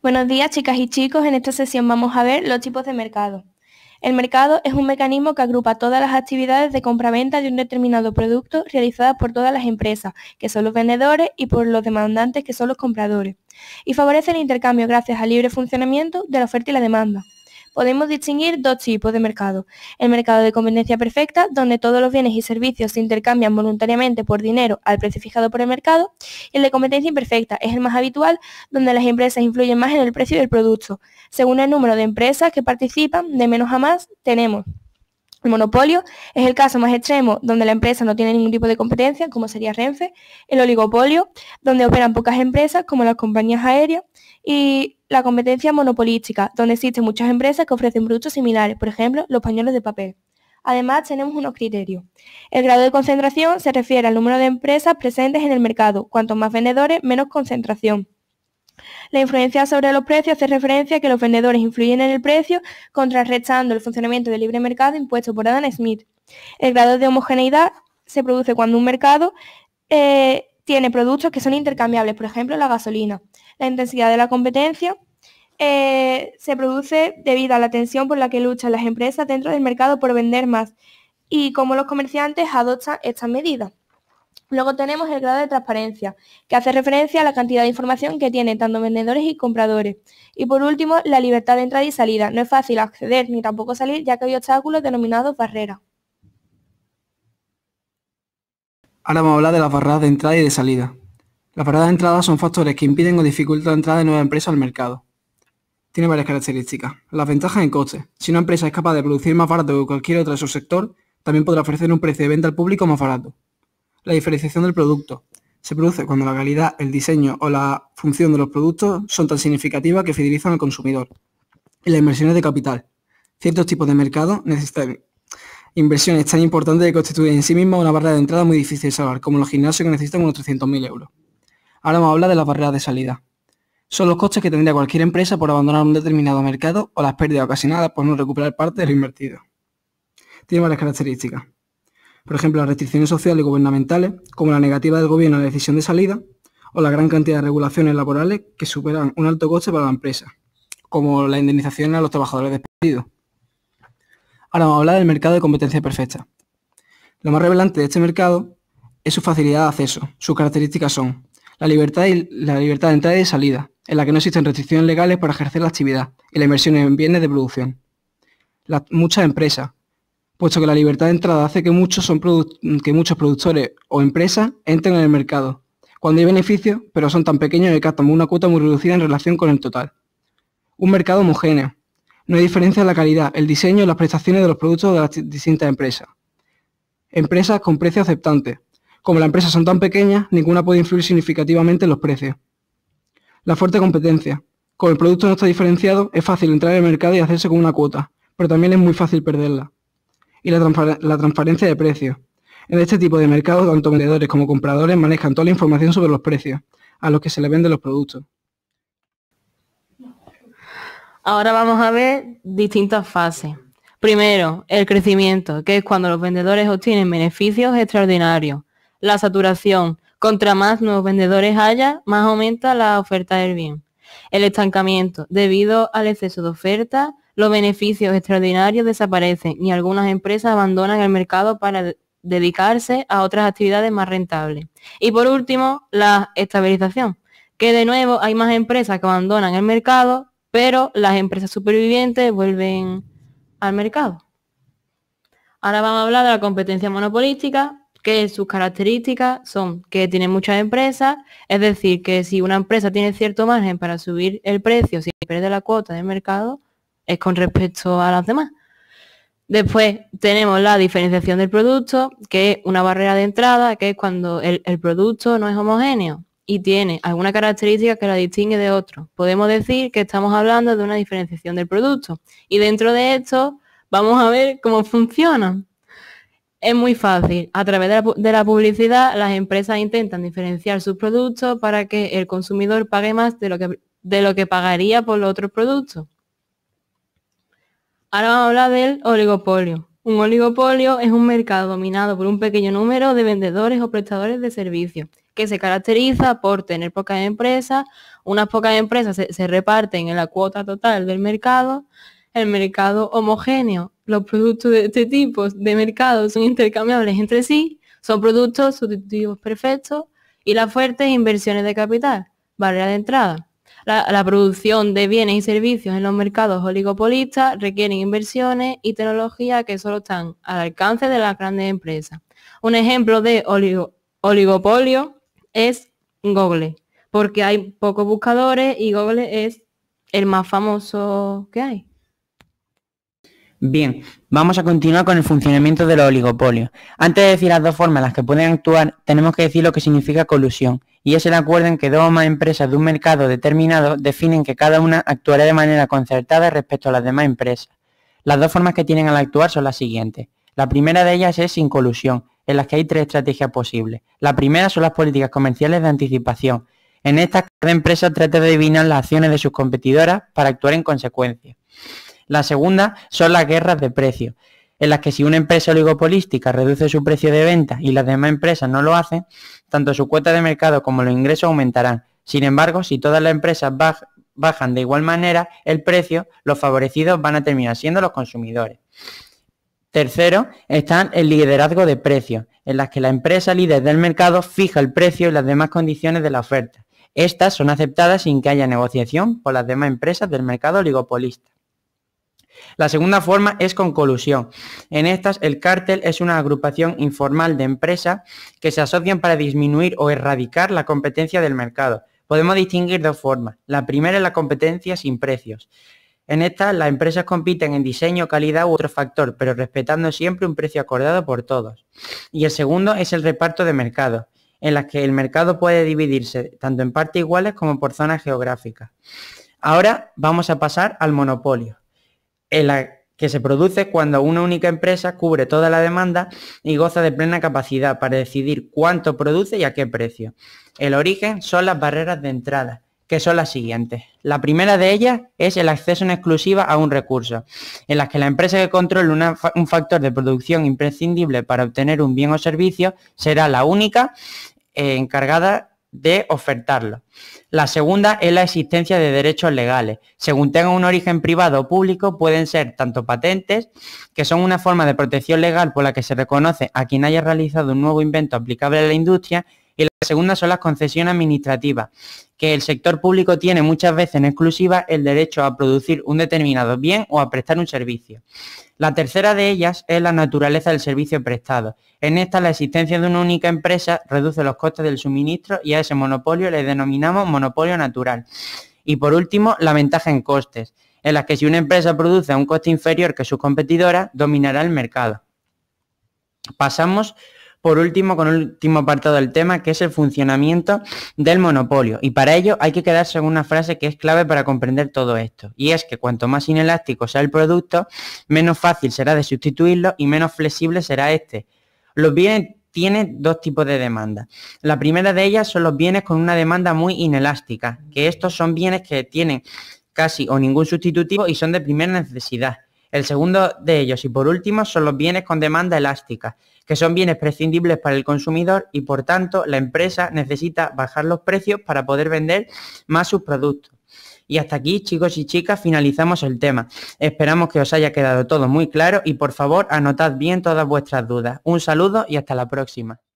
Buenos días chicas y chicos, en esta sesión vamos a ver los tipos de mercado. El mercado es un mecanismo que agrupa todas las actividades de compra-venta de un determinado producto realizadas por todas las empresas, que son los vendedores, y por los demandantes, que son los compradores, y favorece el intercambio gracias al libre funcionamiento de la oferta y la demanda podemos distinguir dos tipos de mercado. El mercado de competencia perfecta, donde todos los bienes y servicios se intercambian voluntariamente por dinero al precio fijado por el mercado. Y el de competencia imperfecta es el más habitual, donde las empresas influyen más en el precio del producto. Según el número de empresas que participan, de menos a más tenemos. El monopolio es el caso más extremo donde la empresa no tiene ningún tipo de competencia, como sería Renfe. El oligopolio, donde operan pocas empresas, como las compañías aéreas. Y la competencia monopolística, donde existen muchas empresas que ofrecen productos similares, por ejemplo, los pañuelos de papel. Además, tenemos unos criterios. El grado de concentración se refiere al número de empresas presentes en el mercado. cuanto más vendedores, menos concentración. La influencia sobre los precios hace referencia a que los vendedores influyen en el precio, contrarrestando el funcionamiento del libre mercado impuesto por Adam Smith. El grado de homogeneidad se produce cuando un mercado eh, tiene productos que son intercambiables, por ejemplo, la gasolina. La intensidad de la competencia eh, se produce debido a la tensión por la que luchan las empresas dentro del mercado por vender más y cómo los comerciantes adoptan estas medidas. Luego tenemos el grado de transparencia, que hace referencia a la cantidad de información que tienen tanto vendedores y compradores. Y por último, la libertad de entrada y salida. No es fácil acceder ni tampoco salir, ya que hay obstáculos denominados barreras. Ahora vamos a hablar de las barreras de entrada y de salida. Las barreras de entrada son factores que impiden o dificultan la entrada de nueva empresa al mercado. Tiene varias características. Las ventajas en coste. Si una empresa es capaz de producir más barato que cualquier otra de su sector, también podrá ofrecer un precio de venta al público más barato. La diferenciación del producto. Se produce cuando la calidad, el diseño o la función de los productos son tan significativas que fidelizan al consumidor. Y las inversiones de capital. Ciertos tipos de mercado necesitan inversión es tan importante que constituye en sí misma una barrera de entrada muy difícil de salvar, como los gimnasios que necesitan unos 300.000 euros. Ahora vamos a hablar de las barreras de salida. Son los costes que tendría cualquier empresa por abandonar un determinado mercado o las pérdidas ocasionadas por no recuperar parte de lo invertido. Tiene varias características. Por ejemplo, las restricciones sociales y gubernamentales, como la negativa del gobierno a la decisión de salida, o la gran cantidad de regulaciones laborales que superan un alto coste para la empresa, como la indemnización a los trabajadores despedidos. Ahora vamos a hablar del mercado de competencia perfecta. Lo más revelante de este mercado es su facilidad de acceso. Sus características son la libertad, la libertad de entrada y salida, en la que no existen restricciones legales para ejercer la actividad y la inversión en bienes de producción. muchas empresas, puesto que la libertad de entrada hace que muchos, son que muchos productores o empresas entren en el mercado, cuando hay beneficios, pero son tan pequeños que captan una cuota muy reducida en relación con el total. Un mercado homogéneo, no hay diferencia en la calidad, el diseño y las prestaciones de los productos de las distintas empresas. Empresas con precios aceptantes. Como las empresas son tan pequeñas, ninguna puede influir significativamente en los precios. La fuerte competencia. Como el producto no está diferenciado, es fácil entrar en el mercado y hacerse con una cuota, pero también es muy fácil perderla. Y la, transparencia de precios. En este tipo de mercados, tanto vendedores como compradores manejan toda la información sobre los precios a los que se le venden los productos. Ahora vamos a ver distintas fases. Primero, el crecimiento, que es cuando los vendedores obtienen beneficios extraordinarios. La saturación, contra más nuevos vendedores haya, más aumenta la oferta del bien. El estancamiento, debido al exceso de oferta, los beneficios extraordinarios desaparecen y algunas empresas abandonan el mercado para dedicarse a otras actividades más rentables. Y por último, la estabilización, que de nuevo hay más empresas que abandonan el mercado pero las empresas supervivientes vuelven al mercado. Ahora vamos a hablar de la competencia monopolística, que sus características son que tiene muchas empresas, es decir, que si una empresa tiene cierto margen para subir el precio si perder la cuota del mercado, es con respecto a las demás. Después tenemos la diferenciación del producto, que es una barrera de entrada, que es cuando el producto no es homogéneo y tiene alguna característica que la distingue de otros. Podemos decir que estamos hablando de una diferenciación del producto y dentro de esto vamos a ver cómo funciona. Es muy fácil. A través de la, publicidad, las empresas intentan diferenciar sus productos para que el consumidor pague más de lo que, de lo que pagaría por los otros productos. Ahora vamos a hablar del oligopolio. Un oligopolio es un mercado dominado por un pequeño número de vendedores o prestadores de servicios que se caracteriza por tener pocas empresas. Unas pocas empresas se, reparten en la cuota total del mercado. El mercado homogéneo. Los productos de este tipo de mercados son intercambiables entre sí. Son productos sustitutivos perfectos y las fuertes inversiones de capital, barrera de entrada. La, producción de bienes y servicios en los mercados oligopolistas requieren inversiones y tecnología que solo están al alcance de las grandes empresas. Un ejemplo de oligopolio es Google, porque hay pocos buscadores y Google es el más famoso que hay. Bien, vamos a continuar con el funcionamiento del oligopolio Antes de decir las dos formas en las que pueden actuar, tenemos que decir lo que significa colusión, y es el acuerdo en que dos o más empresas de un mercado determinado definen que cada una actuará de manera concertada respecto a las demás empresas. Las dos formas que tienen al actuar son las siguientes. La primera de ellas es sin colusión, en las que hay tres estrategias posibles. La primera son las políticas comerciales de anticipación. En estas, cada empresa trata de adivinar las acciones de sus competidoras para actuar en consecuencia. La segunda son las guerras de precios, en las que si una empresa oligopolística reduce su precio de venta y las demás empresas no lo hacen, tanto su cuota de mercado como los ingresos aumentarán. Sin embargo, si todas las empresas bajan de igual manera el precio, los favorecidos van a terminar siendo los consumidores. Tercero, están el liderazgo de precios, en las que la empresa líder del mercado fija el precio y las demás condiciones de la oferta. Estas son aceptadas sin que haya negociación por las demás empresas del mercado oligopolista. La segunda forma es con colusión. En estas, el cártel es una agrupación informal de empresas que se asocian para disminuir o erradicar la competencia del mercado. Podemos distinguir dos formas. La primera es la competencia sin precios. En estas, las empresas compiten en diseño, calidad u otro factor, pero respetando siempre un precio acordado por todos. Y el segundo es el reparto de mercado, en las que el mercado puede dividirse tanto en partes iguales como por zonas geográficas. Ahora vamos a pasar al monopolio, en la que se produce cuando una única empresa cubre toda la demanda y goza de plena capacidad para decidir cuánto produce y a qué precio. El origen son las barreras de entrada, que son las siguientes. La primera de ellas es el acceso en exclusiva a un recurso, en las que la empresa que controle un factor de producción imprescindible para obtener un bien o servicio será la única eh, encargada de ofertarlo. La segunda es la existencia de derechos legales. Según tengan un origen privado o público, pueden ser tanto patentes, que son una forma de protección legal por la que se reconoce a quien haya realizado un nuevo invento aplicable a la industria, y la segunda son las concesiones administrativas, que el sector público tiene muchas veces en exclusiva el derecho a producir un determinado bien o a prestar un servicio. La tercera de ellas es la naturaleza del servicio prestado. En esta, la existencia de una única empresa reduce los costes del suministro y a ese monopolio le denominamos monopolio natural. Y por último, la ventaja en costes, en las que si una empresa produce a un coste inferior que sus competidoras, dominará el mercado. Pasamos por último con el último apartado del tema, que es el funcionamiento del monopolio. Y para ello hay que quedarse en una frase que es clave para comprender todo esto. Y es que cuanto más inelástico sea el producto, menos fácil será de sustituirlo y menos flexible será este. Los bienes tienen dos tipos de demanda. La primera de ellas son los bienes con una demanda muy inelástica, que estos son bienes que tienen casi o ningún sustitutivo y son de primera necesidad. El segundo de ellos y por último son los bienes con demanda elástica, que son bienes prescindibles para el consumidor y por tanto la empresa necesita bajar los precios para poder vender más sus productos. Y hasta aquí, chicos y chicas, finalizamos el tema. Esperamos que os haya quedado todo muy claro y por favor anotad bien todas vuestras dudas. Un saludo y hasta la próxima.